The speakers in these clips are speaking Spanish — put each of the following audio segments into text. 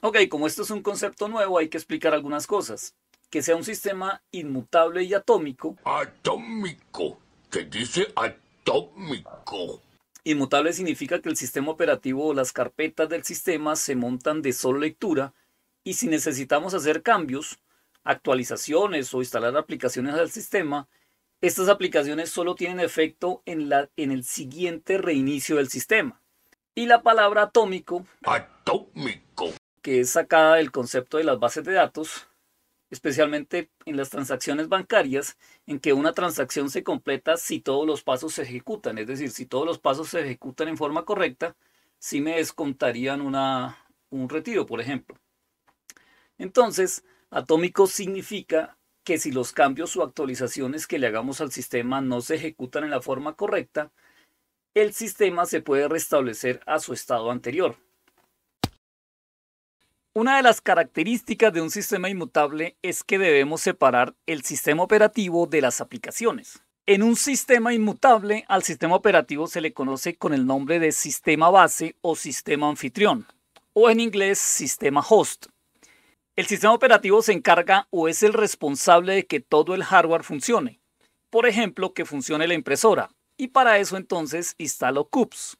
Ok, como esto es un concepto nuevo, hay que explicar algunas cosas. Que sea un sistema inmutable y atómico. Atómico. Que dice atómico. Inmutable significa que el sistema operativo o las carpetas del sistema se montan de solo lectura y si necesitamos hacer cambios, actualizaciones o instalar aplicaciones al sistema, estas aplicaciones solo tienen efecto en, la, en el siguiente reinicio del sistema. Y la palabra atómico, atómico que es sacada del concepto de las bases de datos, especialmente en las transacciones bancarias, en que una transacción se completa si todos los pasos se ejecutan, es decir, si todos los pasos se ejecutan en forma correcta, si me descontarían un retiro, por ejemplo. Entonces, atómico significa que si los cambios o actualizaciones que le hagamos al sistema no se ejecutan en la forma correcta, el sistema se puede restablecer a su estado anterior, una de las características de un sistema inmutable es que debemos separar el sistema operativo de las aplicaciones. En un sistema inmutable, al sistema operativo se le conoce con el nombre de sistema base o sistema anfitrión, o en inglés sistema host. El sistema operativo se encarga o es el responsable de que todo el hardware funcione. Por ejemplo, que funcione la impresora, y para eso entonces instalo CUPS,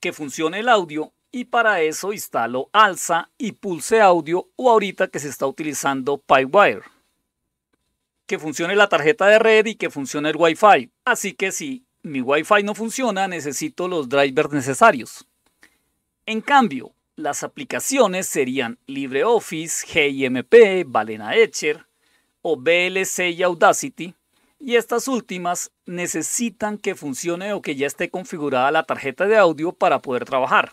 que funcione el audio y para eso instalo Alza y Pulse Audio o ahorita que se está utilizando PipeWire. Que funcione la tarjeta de red y que funcione el Wi-Fi. Así que si mi Wi-Fi no funciona, necesito los drivers necesarios. En cambio, las aplicaciones serían LibreOffice, GIMP, Balena Etcher o VLC y Audacity, y estas últimas necesitan que funcione o que ya esté configurada la tarjeta de audio para poder trabajar.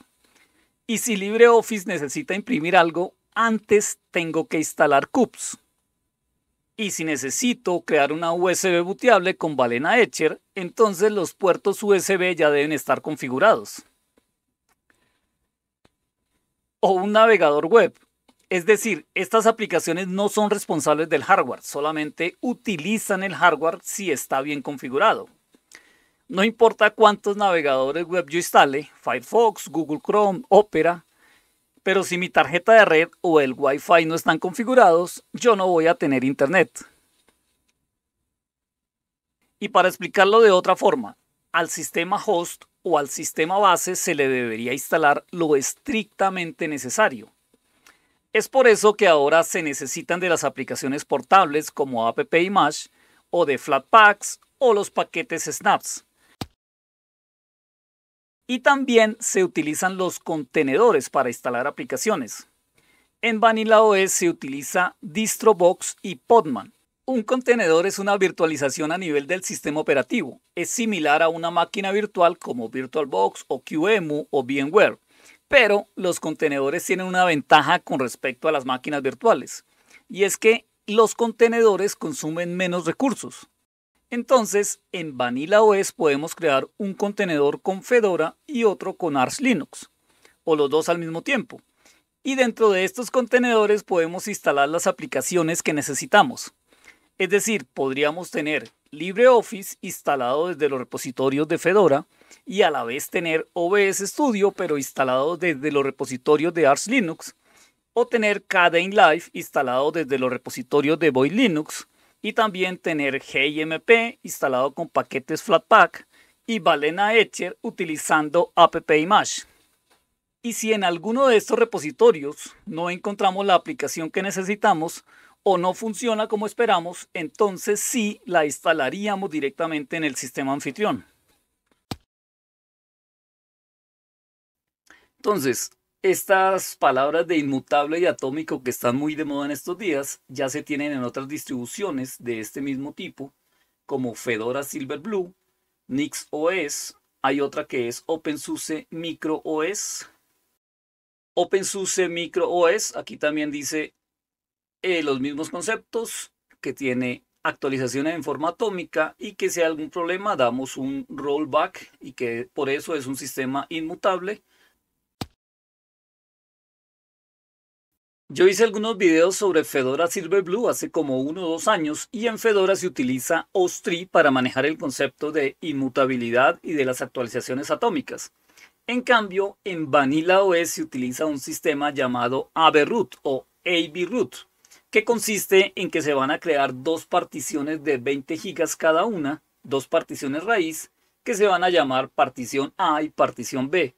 Y si LibreOffice necesita imprimir algo, antes tengo que instalar CUPS. Y si necesito crear una USB booteable con Balena Etcher, entonces los puertos USB ya deben estar configurados. O un navegador web. Es decir, estas aplicaciones no son responsables del hardware, solamente utilizan el hardware si está bien configurado. No importa cuántos navegadores web yo instale, Firefox, Google Chrome, Opera, pero si mi tarjeta de red o el Wi-Fi no están configurados, yo no voy a tener internet. Y para explicarlo de otra forma, al sistema host o al sistema base se le debería instalar lo estrictamente necesario. Es por eso que ahora se necesitan de las aplicaciones portables como App Image o de Flatpaks o los paquetes Snaps y también se utilizan los contenedores para instalar aplicaciones. En Vanilla OS se utiliza DistroBox y Podman. Un contenedor es una virtualización a nivel del sistema operativo. Es similar a una máquina virtual como VirtualBox o QEMU o VMware, pero los contenedores tienen una ventaja con respecto a las máquinas virtuales, y es que los contenedores consumen menos recursos. Entonces, en Vanilla OS podemos crear un contenedor con Fedora y otro con Ars Linux, o los dos al mismo tiempo. Y dentro de estos contenedores podemos instalar las aplicaciones que necesitamos. Es decir, podríamos tener LibreOffice instalado desde los repositorios de Fedora y a la vez tener OBS Studio pero instalado desde los repositorios de Ars Linux o tener KDE Live instalado desde los repositorios de Void Linux y también tener GIMP instalado con paquetes Flatpak y Balena Etcher utilizando AppImage. Y si en alguno de estos repositorios no encontramos la aplicación que necesitamos o no funciona como esperamos, entonces sí la instalaríamos directamente en el sistema anfitrión. Entonces, estas palabras de inmutable y atómico que están muy de moda en estos días ya se tienen en otras distribuciones de este mismo tipo, como Fedora Silverblue, Nix OS, hay otra que es OpenSUSE MicroOS. OS. OpenSUSE Micro aquí también dice eh, los mismos conceptos, que tiene actualizaciones en forma atómica y que si hay algún problema damos un rollback y que por eso es un sistema inmutable Yo hice algunos videos sobre Fedora Silverblue hace como uno o dos años y en Fedora se utiliza OSTRI para manejar el concepto de inmutabilidad y de las actualizaciones atómicas. En cambio, en Vanilla OS se utiliza un sistema llamado ABRoot o ABRoot, que consiste en que se van a crear dos particiones de 20 GB cada una, dos particiones raíz, que se van a llamar partición A y partición B.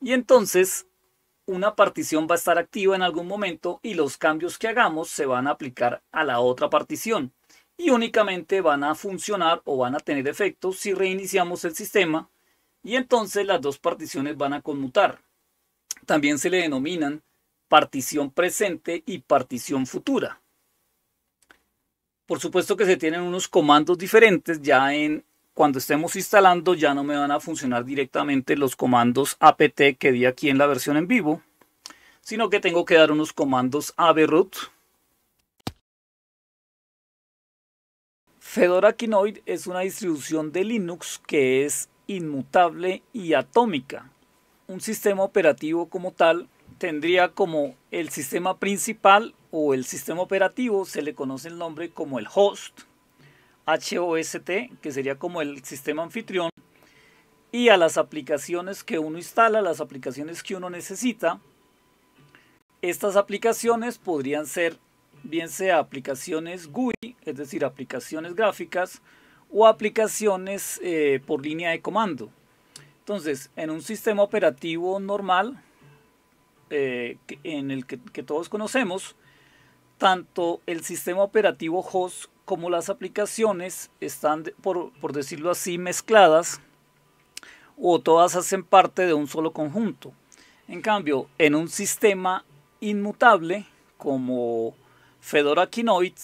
Y entonces una partición va a estar activa en algún momento y los cambios que hagamos se van a aplicar a la otra partición y únicamente van a funcionar o van a tener efectos si reiniciamos el sistema y entonces las dos particiones van a conmutar. También se le denominan partición presente y partición futura. Por supuesto que se tienen unos comandos diferentes ya en cuando estemos instalando ya no me van a funcionar directamente los comandos apt que di aquí en la versión en vivo, sino que tengo que dar unos comandos abroot. Fedora Kinoid es una distribución de Linux que es inmutable y atómica. Un sistema operativo como tal tendría como el sistema principal o el sistema operativo, se le conoce el nombre como el host, HOST, que sería como el sistema anfitrión, y a las aplicaciones que uno instala, las aplicaciones que uno necesita. Estas aplicaciones podrían ser bien sea aplicaciones GUI, es decir, aplicaciones gráficas, o aplicaciones eh, por línea de comando. Entonces, en un sistema operativo normal, eh, en el que, que todos conocemos, tanto el sistema operativo host como las aplicaciones están, por, decirlo así, mezcladas o todas hacen parte de un solo conjunto. En cambio, en un sistema inmutable como Fedora Kinoid,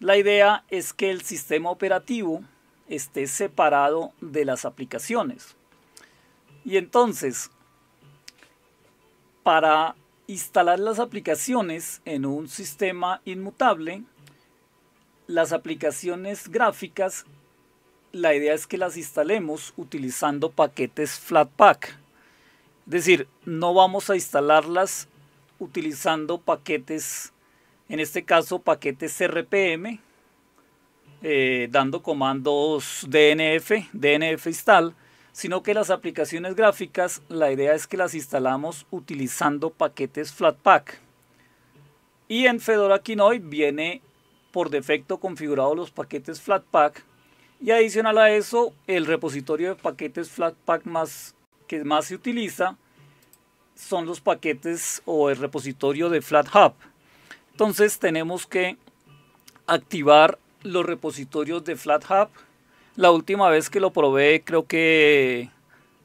la idea es que el sistema operativo esté separado de las aplicaciones. Y entonces, para instalar las aplicaciones en un sistema inmutable, las aplicaciones gráficas, la idea es que las instalemos utilizando paquetes Flatpak. Es decir, no vamos a instalarlas utilizando paquetes, en este caso paquetes RPM, eh, dando comandos DNF, DNF install, sino que las aplicaciones gráficas, la idea es que las instalamos utilizando paquetes Flatpak. Y en Fedora Kinoi viene por defecto configurado los paquetes Flatpak y adicional a eso el repositorio de paquetes Flatpak más, que más se utiliza son los paquetes o el repositorio de FlatHub. Entonces tenemos que activar los repositorios de FlatHub. La última vez que lo probé creo que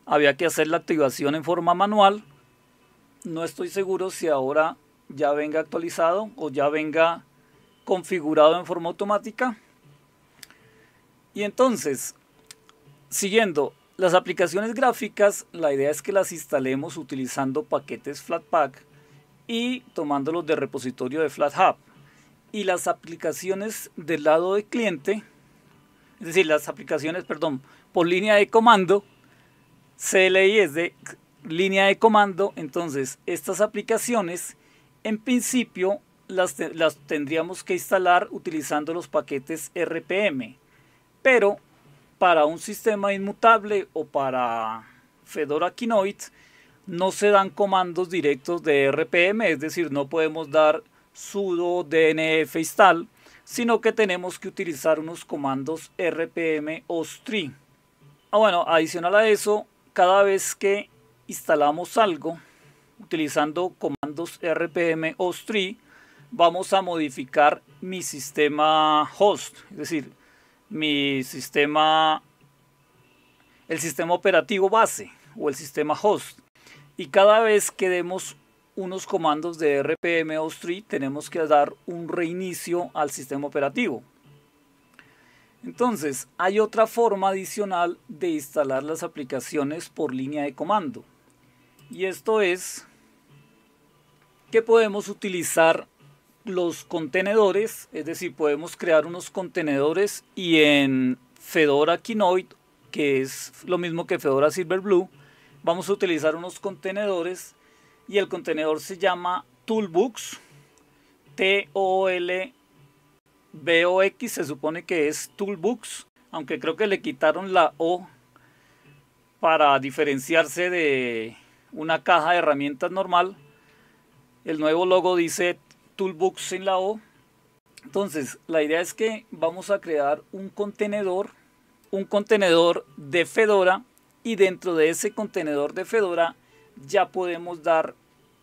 había que hacer la activación en forma manual. No estoy seguro si ahora ya venga actualizado o ya venga configurado en forma automática. Y entonces, siguiendo las aplicaciones gráficas, la idea es que las instalemos utilizando paquetes Flatpak y tomándolos de repositorio de FlatHub. Y las aplicaciones del lado de cliente, es decir, las aplicaciones, perdón, por línea de comando, CLI es de línea de comando, entonces estas aplicaciones en principio las, tendríamos que instalar utilizando los paquetes RPM. Pero para un sistema inmutable o para Fedora Kinoid no se dan comandos directos de RPM, es decir, no podemos dar sudo dnf install, sino que tenemos que utilizar unos comandos rpm o string. Ah, bueno, adicional a eso, cada vez que instalamos algo utilizando comandos rpm o vamos a modificar mi sistema host, es decir, mi sistema, el sistema operativo base o el sistema host. Y cada vez que demos unos comandos de RPM street tenemos que dar un reinicio al sistema operativo. Entonces, hay otra forma adicional de instalar las aplicaciones por línea de comando. Y esto es que podemos utilizar los contenedores, es decir, podemos crear unos contenedores y en Fedora Kinoid, que es lo mismo que Fedora Silverblue, vamos a utilizar unos contenedores y el contenedor se llama Toolbox, T-O-L-B-O-X, se supone que es Toolbox, aunque creo que le quitaron la O para diferenciarse de una caja de herramientas normal. El nuevo logo dice toolbox en la O. Entonces, la idea es que vamos a crear un contenedor, un contenedor de Fedora y dentro de ese contenedor de Fedora ya podemos dar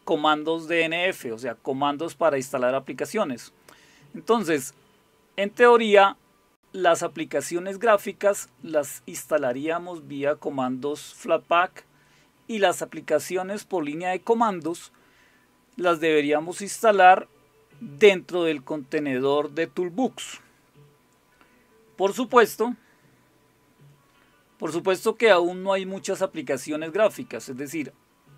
comandos DNF, o sea, comandos para instalar aplicaciones. Entonces, en teoría, las aplicaciones gráficas las instalaríamos vía comandos Flatpak y las aplicaciones por línea de comandos las deberíamos instalar dentro del contenedor de Toolbox. Por supuesto, por supuesto que aún no hay muchas aplicaciones gráficas, es decir,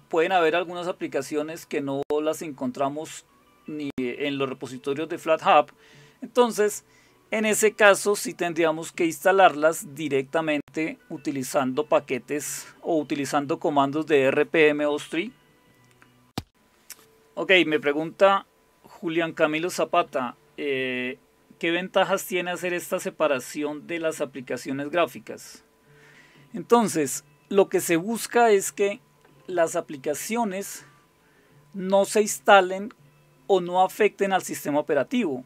pueden haber algunas aplicaciones que no las encontramos ni en los repositorios de FlatHub. Entonces, en ese caso sí tendríamos que instalarlas directamente utilizando paquetes o utilizando comandos de RPM O3. Ok, me pregunta Julián Camilo Zapata, eh, ¿qué ventajas tiene hacer esta separación de las aplicaciones gráficas? Entonces, lo que se busca es que las aplicaciones no se instalen o no afecten al sistema operativo.